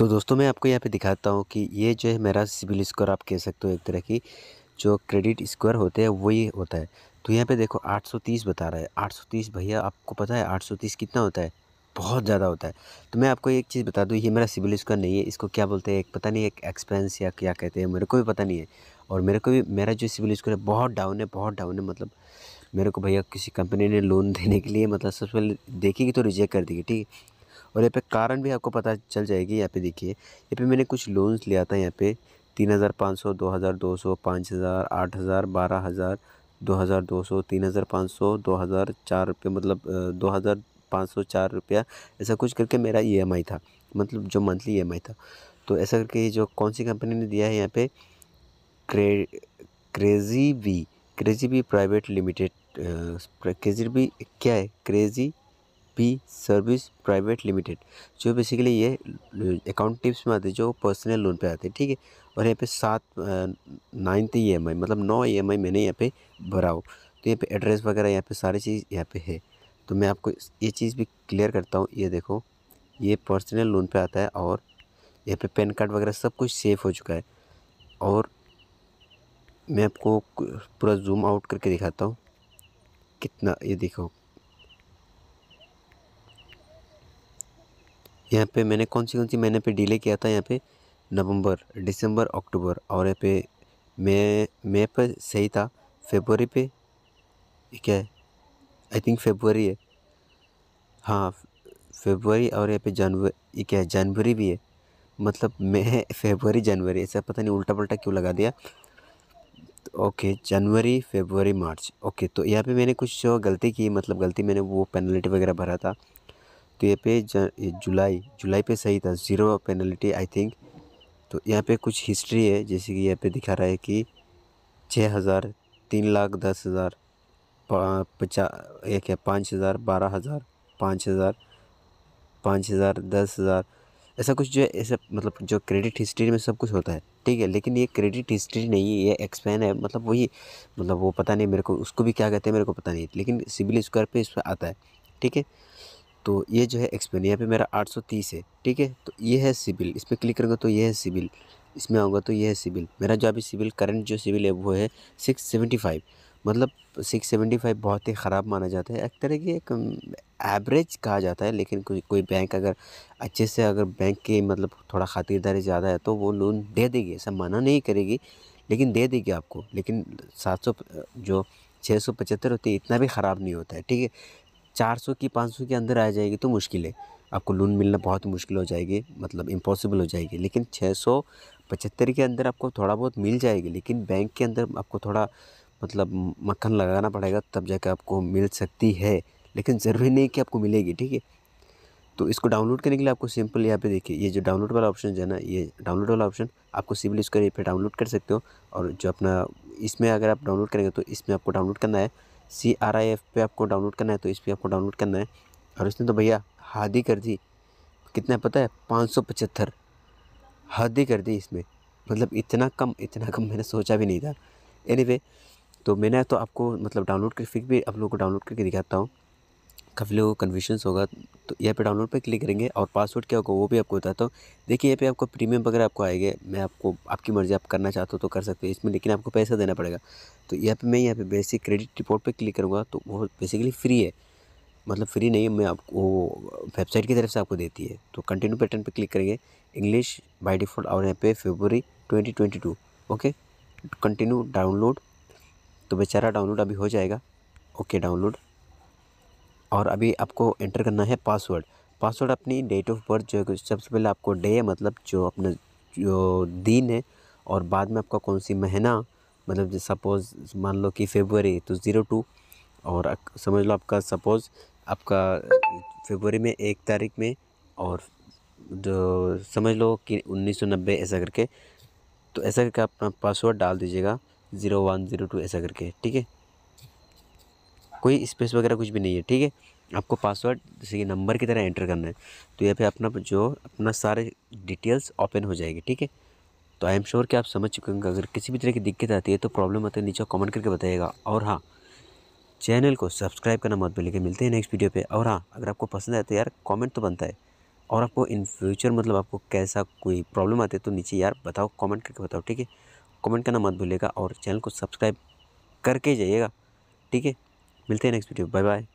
तो दोस्तों मैं आपको यहाँ पे दिखाता हूँ कि ये जो है मेरा सिविल स्कोर आप कह सकते हो एक तरह की जो क्रेडिट स्कोर होते हैं वही होता है तो यहाँ पे देखो 830 बता रहा है 830 भैया आपको पता है 830 कितना होता है बहुत ज़्यादा होता है तो मैं आपको एक चीज़ बता दूँ ये मेरा सिविल स्कोर नहीं है इसको क्या बोलते हैं एक पता नहीं एक एक्सपेंस या क्या कहते हैं मेरे को भी पता नहीं है और मेरे को भी मेरा जो सिविल स्कोर है बहुत डाउन है बहुत डाउन है मतलब मेरे को भैया किसी कंपनी ने लोन देने के लिए मतलब सबसे पहले देखेगी तो रिजेक्ट कर देगी ठीक है और यहाँ पे कारण भी आपको पता चल जाएगी यहाँ पे देखिए यहाँ पे मैंने कुछ लोन्स लिया था यहाँ पे तीन हज़ार पाँच सौ दो हज़ार दो सौ पाँच हज़ार आठ हज़ार बारह हज़ार दो हज़ार दो सौ तीन हज़ार पाँच सौ दो हज़ार चार रुपये मतलब दो हज़ार पाँच सौ चार रुपया ऐसा कुछ करके मेरा ई e था मतलब जो मंथली ई e था तो ऐसा करके जो कौन सी कंपनी ने दिया है यहाँ पे क्रे Krazybee Krazybee private limited Krazybee क्या है Krazybee service private limited जो बेसिकली ये अकाउंट टिप्स में आते हैं जो पर्सनल लोन पे आते हैं ठीक है और यहाँ पे सात नाइन्थ ई एम आई मतलब नौ ई एम आई मैंने यहाँ पे भरा हो तो यहाँ पे एड्रेस वगैरह यहाँ पे सारी चीज़ यहाँ पे है तो मैं आपको ये चीज़ भी क्लियर करता हूँ ये देखो ये पर्सनल लोन पर आता है और यहाँ पर पैन कार्ड वगैरह सब कुछ सेफ हो चुका है और मैं आपको पूरा जूम आउट करके दिखाता हूँ कितना ये देखो यहाँ पे मैंने कौन सी कौन सी महीने पे डिले किया था यहाँ पे नवंबर दिसंबर अक्टूबर और यहाँ पे मई मई पे सही था फेबररी पे क्या है आई थिंक फेबररी है हाँ फेबररी और यहाँ पे जनवरी क्या है जनवरी भी है मतलब मैं फेबररी जनवरी ऐसा पता नहीं उल्टा पल्टा क्यों लगा दिया तो okay January February March okay तो यहाँ पे मैंने कुछ गलती की मतलब गलती मैंने वो पेनल्टी वगैरह भरा था तो ये पे जुलाई जुलाई पे सही था ज़ीरो पेनल्टी आई थिंक तो यहाँ पे कुछ हिस्ट्री है जैसे कि यहाँ पे दिखा रहा है कि छः हज़ार तीन लाख दस हज़ार पचास एक है पाँच हज़ार बारह हज़ार पाँच हज़ार पाँच हज़ार दस हज़ार ऐसा कुछ जो है ऐसा मतलब जो क्रेडिट हिस्ट्री में सब कुछ होता है ठीक है लेकिन ये क्रेडिट हिस्ट्री नहीं है ये एक्सपैन है मतलब वही मतलब वो पता नहीं मेरे को उसको भी क्या कहते हैं मेरे को पता नहीं लेकिन सिविल स्क्वायर पे इस पर आता है ठीक है तो ये जो है एक्सपेन यहाँ पे मेरा 830 है ठीक है तो ये है सिबिल इस पर क्लिक करूँगा तो ये है सिबिल इसमें आऊँगा तो ये है सिबिल मेरा जो अभी सिबिल करंट जो सिबिल है वो है 675 मतलब 675 बहुत ही ख़राब माना जाता है एक तरह की एक एवरेज कहा जाता है लेकिन कोई कोई बैंक अगर अच्छे से अगर बैंक के मतलब थोड़ा खातिरदारी ज़्यादा है तो वो लोन दे देगी ऐसा मना नहीं करेगी लेकिन दे देगी आपको लेकिन सात जो छः सौ पचहत्तर होती है इतना भी ख़राब नहीं होता है ठीक है चार सौ की पाँच सौ के अंदर आ जाएगी तो मुश्किल है आपको लोन मिलना बहुत मुश्किल हो जाएगी मतलब इम्पॉसिबल हो जाएगी लेकिन छः सौ पचहत्तर के अंदर आपको थोड़ा बहुत मिल जाएगी लेकिन बैंक के अंदर आपको थोड़ा मतलब मक्खन लगाना पड़ेगा तब जाके आपको मिल सकती है लेकिन ज़रूरी नहीं कि आपको मिलेगी ठीक है तो इसको डाउनलोड करने के लिए आपको सिंपल यहाँ पे देखिए ये जो डाउनलोड वाला ऑप्शन है ना ये डाउनलोड वाला ऑप्शन आपको इसको यहाँ पे डाउनलोड कर सकते हो और जो अपना इसमें अगर आप डाउनलोड करेंगे तो इसमें आपको डाउनलोड करना है सी आर आई एफ पे आपको डाउनलोड करना है तो इस पर आपको डाउनलोड करना है और उसने तो भैया हद ही कर दी कितना पता है पाँच सौ पचहत्तर हद ही कर दी इसमें मतलब इतना कम इतना कम मैंने सोचा भी नहीं था एनीवे anyway, तो मैंने तो आपको मतलब डाउनलोड कर फिर भी आप लोगों को डाउनलोड करके दिखाता हूँ काफ़ी लोगों को कन्फ्यूशन होगा तो यहाँ पे डाउनलोड पे क्लिक करेंगे और पासवर्ड क्या होगा वो भी आपको बताता हूँ देखिए यहाँ पे आपको प्रीमियम वगैरह आपको आएगा मैं आपको आपकी मर्ज़ी आप करना चाहते हो तो कर सकते हो इसमें लेकिन आपको पैसा देना पड़ेगा तो यहाँ पर मैं यहाँ पे बेसिक क्रेडिट रिपोर्ट पर क्लिक करूँगा तो वो बेसिकली फ्री है मतलब फ्री नहीं है मैं आपको वेबसाइट की तरफ से आपको देती है तो कंटिन्यू पैटर्न पर क्लिक करेंगे इंग्लिश बाई डिफ़ॉल्ट और यहाँ पे February twenty okay continue download तो बेचारा डाउनलोड अभी हो जाएगा ओके डाउनलोड और अभी आपको एंटर करना है पासवर्ड पासवर्ड अपनी डेट ऑफ बर्थ जो है सबसे पहले आपको डे मतलब जो अपना जो दिन है और बाद में आपका कौन सी महीना मतलब सपोज़ मान लो कि फेबररी तो ज़ीरो टू और समझ लो आपका सपोज़ आपका फेबररी में एक तारीख में और जो समझ लो कि नब्बे ऐसा करके तो ऐसा करके अपना पासवर्ड डाल दीजिएगा ज़ीरो वन ज़ीरो टू ऐसा करके ठीक है कोई स्पेस वगैरह कुछ भी नहीं है ठीक है आपको पासवर्ड जैसे कि नंबर की तरह एंटर करना है तो यहाँ पे अपना जो अपना सारे डिटेल्स ओपन हो जाएगी ठीक है तो आई एम श्योर कि आप समझ चुके होंगे अगर किसी भी तरह की दिक्कत आती है तो प्रॉब्लम आती है नीचे कमेंट करके बताइएगा और हाँ चैनल को सब्सक्राइब करना मत भूलिएगा मिलते हैं नेक्स्ट वीडियो पर और हाँ अगर आपको पसंद आए तो यार कॉमेंट तो बनता है और आपको इन फ्यूचर मतलब आपको कैसा कोई प्रॉब्लम आती है तो नीचे यार बताओ कॉमेंट करके बताओ ठीक है कॉमेंट करना मत भूलिएगा और चैनल को सब्सक्राइब करके जाइएगा ठीक है मिलते हैं नेक्स्ट वीडियो बाय बाय